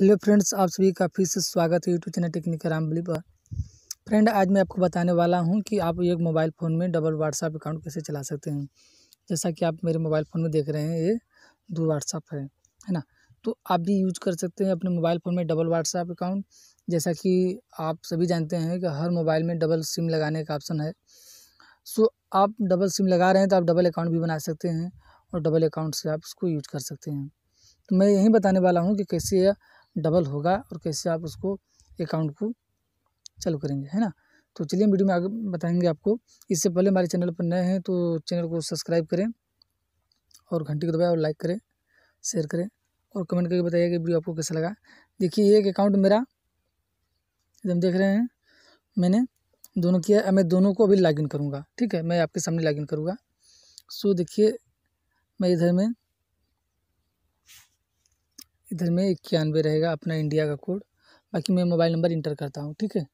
hello friends आप सभी का फिर से स्वागत है YouTube channel technical Ram Bali पर फ्रेंड आज मैं आपको बताने वाला हूं कि आप एक मोबाइल फ़ोन में डबल व्हाट्सअप अकाउंट कैसे चला सकते हैं जैसा कि आप मेरे मोबाइल फ़ोन में देख रहे हैं ये दो व्हाट्सअप है है ना तो आप भी यूज कर सकते हैं अपने मोबाइल फ़ोन में डबल व्हाट्सअप अकाउंट जैसा कि आप सभी जानते हैं कि हर मोबाइल में डबल सिम लगाने का ऑप्शन है सो आप डबल सिम लगा रहे हैं तो आप डबल अकाउंट भी बना सकते हैं और डबल अकाउंट से आप उसको यूज कर सकते हैं तो मैं यही बताने वाला हूँ कि कैसे डबल होगा और कैसे आप उसको अकाउंट को चालू करेंगे है ना तो चलिए वीडियो में आगे बताएंगे आपको इससे पहले हमारे चैनल पर नए हैं तो चैनल को सब्सक्राइब करें और घंटी को दबाएं और लाइक करें शेयर करें और कमेंट करके बताइए कि वीडियो आपको कैसा लगा देखिए एक अकाउंट मेरा हम देख रहे हैं मैंने दोनों किया है मैं दोनों को अभी लॉगिन करूँगा ठीक है मैं आपके सामने लॉगिन करूँगा सो देखिए मैं इधर में इधर में इक्यानवे रहेगा अपना इंडिया का कोड बाकी मैं मोबाइल नंबर इंटर करता हूँ ठीक है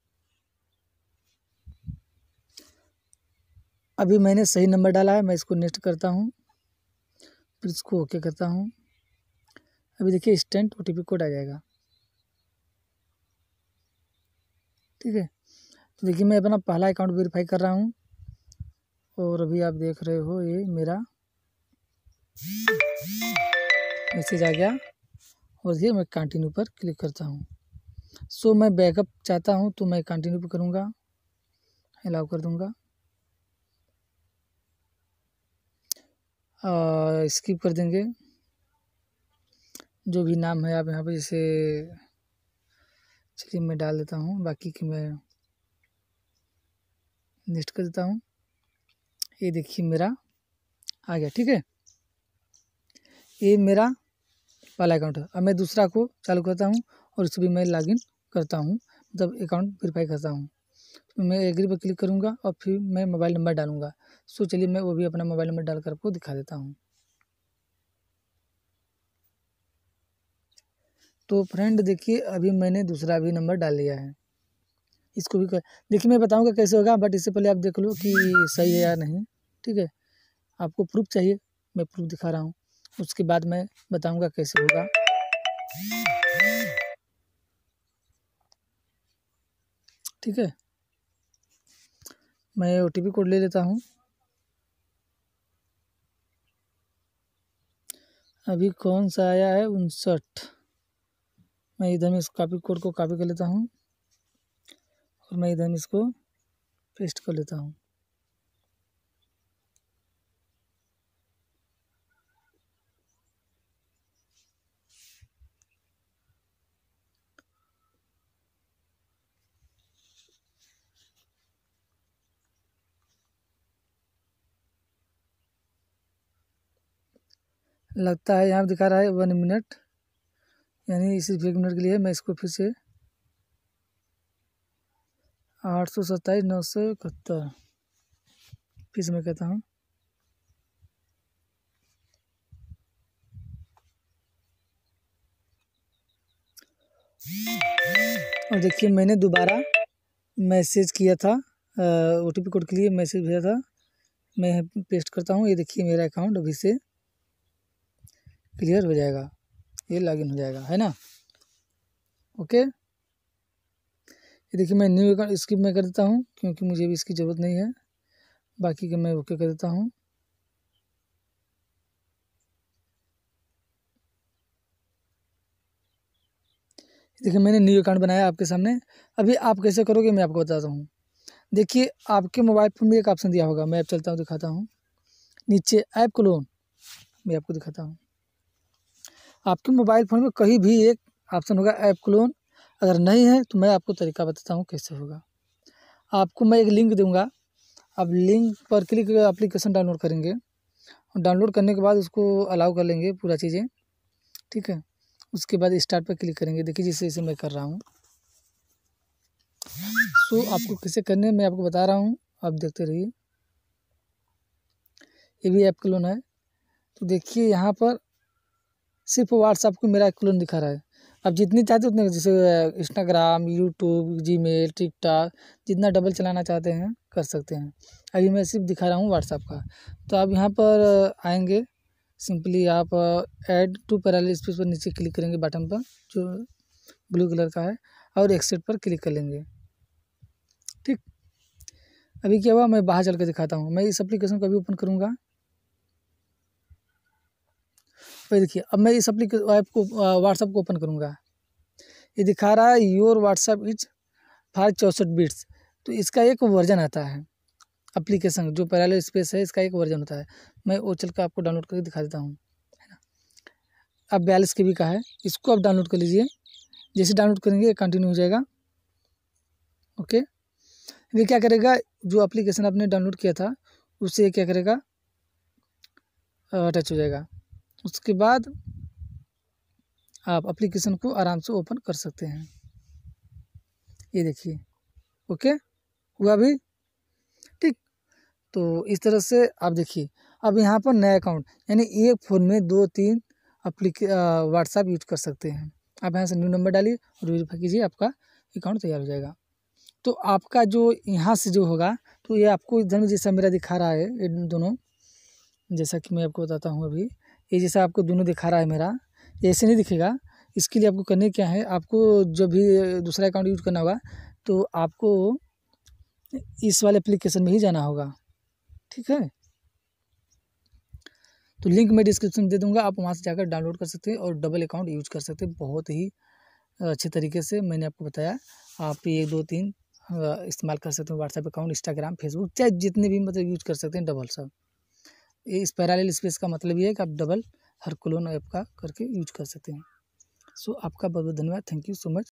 अभी मैंने सही नंबर डाला है मैं इसको नेक्स्ट करता हूँ फिर इसको ओके करता हूँ अभी देखिए इंस्टेंट ओ कोड आ जाएगा ठीक है तो देखिए मैं अपना पहला अकाउंट वेरीफाई कर रहा हूँ और अभी आप देख रहे हो ये मेरा मैसेज आ गया और ये मैं कंटिन्यू पर क्लिक करता हूँ सो मैं बैकअप चाहता हूँ तो मैं कंटिन्यू पर करूँगा अलाउ कर दूँगा स्किप कर देंगे जो भी नाम है आप यहाँ पर जैसे चलिए मैं डाल देता हूँ बाकी की मैं नेक्स्ट कर देता हूँ ये देखिए मेरा आ गया ठीक है ये मेरा वाला अकाउंट है अब मैं दूसरा को चालू करता हूँ और भी मैं लॉगिन करता हूँ मतलब अकाउंट वेरीफाई करता हूँ तो मैं एग्री पर क्लिक करूँगा और फिर मैं मोबाइल नंबर डालूँगा सो तो चलिए मैं वो भी अपना मोबाइल नंबर डालकर आपको दिखा देता हूँ तो फ्रेंड देखिए अभी मैंने दूसरा भी नंबर डाल लिया है इसको भी कर देखिए मैं बताऊंगा कैसे होगा बट इससे पहले आप देख लो कि सही है या नहीं ठीक है आपको प्रूफ चाहिए मैं प्रूफ दिखा रहा हूँ उसके बाद मैं बताऊंगा कैसे होगा ठीक है मैं ओ टी कोड ले लेता हूँ अभी कौन सा आया है उनसठ मैं इधर में इस कापी कोड को कॉपी कर लेता हूँ और मैं इधर में इसको पेस्ट कर लेता हूँ लगता है यहाँ दिखा रहा है वन मिनट यानी इसी एक मिनट के लिए मैं इसको फिर से आठ सौ सत्ताईस नौ सौ इकहत्तर फिर से मैं कहता हूँ और देखिए मैंने दोबारा मैसेज किया था ओ टी कोड के लिए मैसेज भेजा था मैं पेस्ट करता हूँ ये देखिए मेरा अकाउंट अभी से क्लियर हो जाएगा ये लॉगिन हो जाएगा है ना ओके ये देखिए मैं न्यू अकाउंट स्किप में कर देता हूँ क्योंकि मुझे भी इसकी ज़रूरत नहीं है बाकी के मैं ओके कर देता हूँ देखिए मैंने न्यू अकाउंट बनाया आपके सामने अभी आप कैसे करोगे मैं आपको बताता हूँ देखिए आपके मोबाइल पर भी एक ऑप्शन दिया होगा मैं ऐप चलता हूँ दिखाता हूँ नीचे ऐप को लोन मैं आपको दिखाता हूँ आपके मोबाइल फ़ोन में कहीं भी एक ऑप्शन होगा ऐप क्लोन अगर नहीं है तो मैं आपको तरीका बताता हूँ कैसे होगा आपको मैं एक लिंक दूँगा आप लिंक पर क्लिक एप्लीकेशन डाउनलोड करेंगे डाउनलोड करने के बाद उसको अलाउ कर लेंगे पूरा चीज़ें ठीक है उसके बाद स्टार्ट पर क्लिक करेंगे देखिए जैसे जैसे मैं कर रहा हूँ सो so, आपको कैसे करने मैं आपको बता रहा हूँ आप देखते रहिए ये भी ऐप क्लोन है तो देखिए यहाँ पर सिर्फ व्हाट्सअप को मेरा क्लोन दिखा रहा है अब जितनी चाहते उतने जैसे इंस्टाग्राम यूट्यूब जी मेल जितना डबल चलाना चाहते हैं कर सकते हैं अभी मैं सिर्फ दिखा रहा हूँ व्हाट्सअप का तो आप यहाँ पर आएंगे सिंपली आप ऐड टू पैरल स्पीच पर नीचे क्लिक करेंगे बटन पर जो ब्लू कलर का है और एक्सेट पर क्लिक कर लेंगे ठीक अभी क्या हुआ मैं बाहर चल कर दिखाता हूँ मैं इस एप्लीकेशन को अभी ओपन करूँगा ये देखिए अब मैं इस अपनी ऐप को व्हाट्सअप को ओपन करूँगा ये दिखा रहा है योर व्हाट्सअप इज फार चौंसठ बिट्स तो इसका एक वर्जन आता है अप्लीकेशन जो पैराल स्पेस है इसका एक वर्जन होता है मैं वो चल कर आपको डाउनलोड करके दिखा देता हूँ है ना अब बयालीस के बी का है इसको आप डाउनलोड कर लीजिए जैसे डाउनलोड करेंगे कंटिन्यू हो जाएगा ओके ये क्या करेगा जो एप्लीकेशन आपने डाउनलोड किया था उससे क्या करेगा अटैच हो जाएगा उसके बाद आप एप्लीकेशन को आराम से ओपन कर सकते हैं ये देखिए ओके हुआ भी ठीक तो इस तरह से आप देखिए अब यहाँ पर नया अकाउंट यानी एक फ़ोन में दो तीन अप्लीके व्हाट्सएप यूज कर सकते हैं आप यहाँ से न्यू नंबर डालिए और वेरीफाई कीजिए आपका अकाउंट तैयार हो जाएगा तो आपका जो यहाँ से जो होगा तो ये आपको इधर में जैसा मेरा दिखा रहा है ये दोनों जैसा कि मैं आपको बताता हूँ अभी ये जैसा आपको दोनों दिखा रहा है मेरा ऐसे नहीं दिखेगा इसके लिए आपको करने क्या है आपको जब भी दूसरा अकाउंट यूज करना होगा तो आपको इस वाले एप्लीकेशन में ही जाना होगा ठीक है तो लिंक मैं डिस्क्रिप्शन में दे दूंगा आप वहाँ से जाकर डाउनलोड कर सकते हैं और डबल अकाउंट यूज कर सकते हैं बहुत ही अच्छे तरीके से मैंने आपको बताया आप एक दो तीन इस्तेमाल कर सकते हैं व्हाट्सएप अकाउंट इंस्टाग्राम फेसबुक चाहे जितने भी मतलब यूज कर सकते हैं डबल सब इस पैरालल स्पेस का मतलब ये है कि आप डबल हर क्लोन ऐप का करके यूज कर सकते हैं सो आपका बहुत बहुत धन्यवाद थैंक यू सो मच